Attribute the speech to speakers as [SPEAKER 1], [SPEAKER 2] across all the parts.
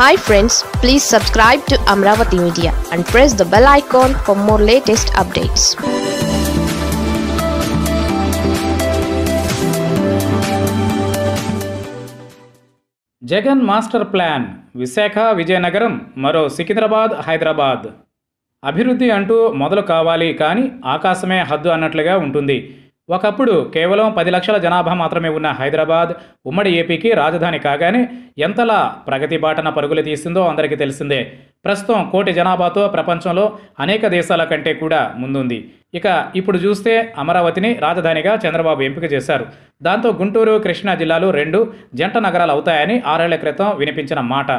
[SPEAKER 1] hi friends please subscribe to Amaravati media and press the bell icon for more latest updates Jagan master plan Visakha Vizianagaram మరో సికింద్రాబాద్ హైదరాబాద్ అభివృద్ధి అంటూ మొదలు కావాలి కానీ ఆకాశమే హద్దు అన్నట్లుగా ఉంటుంది ఒకప్పుడు కేవలం పది లక్షల జనాభా మాత్రమే ఉన్న హైదరాబాద్ ఉమ్మడి ఏపీకి రాజధాని కాగానే ఎంతలా ప్రగతి బాటన పరుగులు తీసిందో అందరికీ తెలిసిందే ప్రస్తుతం కోటి జనాభాతో ప్రపంచంలో అనేక దేశాల కంటే కూడా ముందుంది ఇక ఇప్పుడు చూస్తే అమరావతిని రాజధానిగా చంద్రబాబు ఎంపిక చేశారు దాంతో గుంటూరు కృష్ణా జిల్లాలు రెండు జంట నగరాలు అవుతాయని ఆరేళ్ల క్రితం వినిపించిన మాట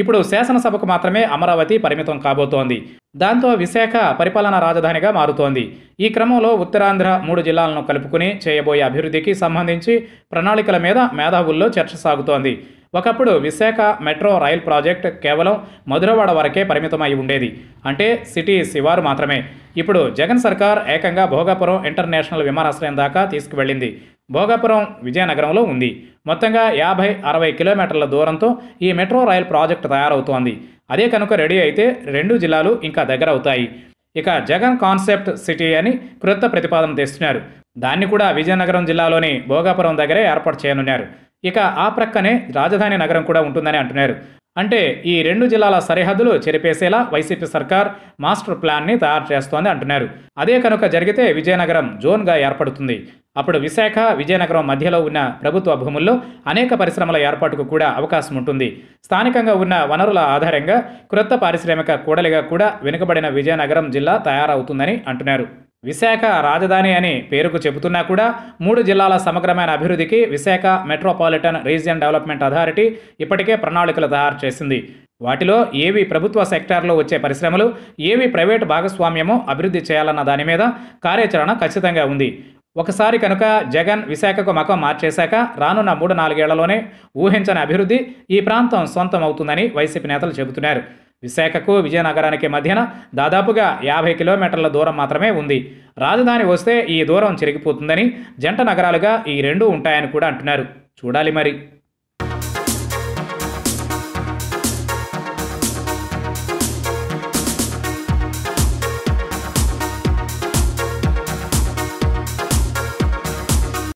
[SPEAKER 1] ఇప్పుడు శాసనసభకు మాత్రమే అమరావతి పరిమితం కాబోతోంది దాంతో విశాఖ పరిపాలనా రాజధానిగా మారుతోంది ఈ క్రమంలో ఉత్తరాంధ్ర మూడు జిల్లాలను కలుపుకుని చేయబోయే అభివృద్ధికి సంబంధించి ప్రణాళికల మీద మేధావుల్లో చర్చ సాగుతోంది ఒకప్పుడు విశాఖ మెట్రో రైల్ ప్రాజెక్ట్ కేవలం మధురవాడ వరకే పరిమితమై ఉండేది అంటే సిటీ శివారు మాత్రమే ఇప్పుడు జగన్ సర్కార్ ఏకంగా భోగాపురం ఇంటర్నేషనల్ విమానాశ్రయం దాకా తీసుకువెళ్ళింది భోగాపురం విజయనగరంలో ఉంది మొత్తంగా యాభై అరవై కిలోమీటర్ల దూరంతో ఈ మెట్రో రైల్ ప్రాజెక్టు తయారవుతోంది అదే కనుక రెడీ అయితే రెండు జిల్లాలు ఇంకా దగ్గర అవుతాయి ఇక జగన్ కాన్సెప్ట్ సిటీ అని క్రొత్త ప్రతిపాదన తెస్తున్నారు దాన్ని కూడా విజయనగరం జిల్లాలోని భోగాపురం దగ్గరే ఏర్పాటు చేయనున్నారు ఇక ఆ ప్రక్కనే రాజధాని నగరం కూడా ఉంటుందని అంటున్నారు అంటే ఈ రెండు జిల్లాల సరిహద్దులు చెరిపేసేలా వైసీపీ సర్కార్ మాస్టర్ ప్లాన్ని తయారు చేస్తోంది అంటున్నారు అదే కనుక జరిగితే విజయనగరం జోన్గా ఏర్పడుతుంది అప్పుడు విశాఖ విజయనగరం మధ్యలో ఉన్న ప్రభుత్వ భూముల్లో అనేక పరిశ్రమల ఏర్పాటుకు కూడా అవకాశం ఉంటుంది స్థానికంగా ఉన్న వనరుల ఆధారంగా క్రొత్త పారిశ్రామిక కూడలిగా కూడా వెనుకబడిన విజయనగరం జిల్లా తయారవుతుందని అంటున్నారు విశాఖ రాజధాని అని పేరుకు చెబుతున్నా కూడా మూడు జిల్లాల సమగ్రమైన అభివృద్ధికి Visakha metropolitan region development authority ఇప్పటికే ప్రణాళికలు తయారు చేసింది వాటిలో ఏవి ప్రభుత్వ సెక్టార్లో వచ్చే పరిశ్రమలు ఏవి ప్రైవేటు భాగస్వామ్యమో అభివృద్ధి చేయాలన్న దాని మీద కార్యాచరణ ఖచ్చితంగా ఉంది ఒకసారి కనుక జగన్ విశాఖకు మకం మార్చేశాక రానున్న మూడు నాలుగేళ్లలోనే ఊహించని అభివృద్ధి ఈ ప్రాంతం సొంతం అవుతుందని వైసీపీ నేతలు చెబుతున్నారు విశాఖకు విజయనగరానికి మధ్యన దాదాపుగా యాభై కిలోమీటర్ల దూరం మాత్రమే ఉంది రాజధాని వస్తే ఈ దూరం చిరిగిపోతుందని జంట నగరాలుగా ఈ రెండు ఉంటాయని కూడా అంటున్నారు చూడాలి మరి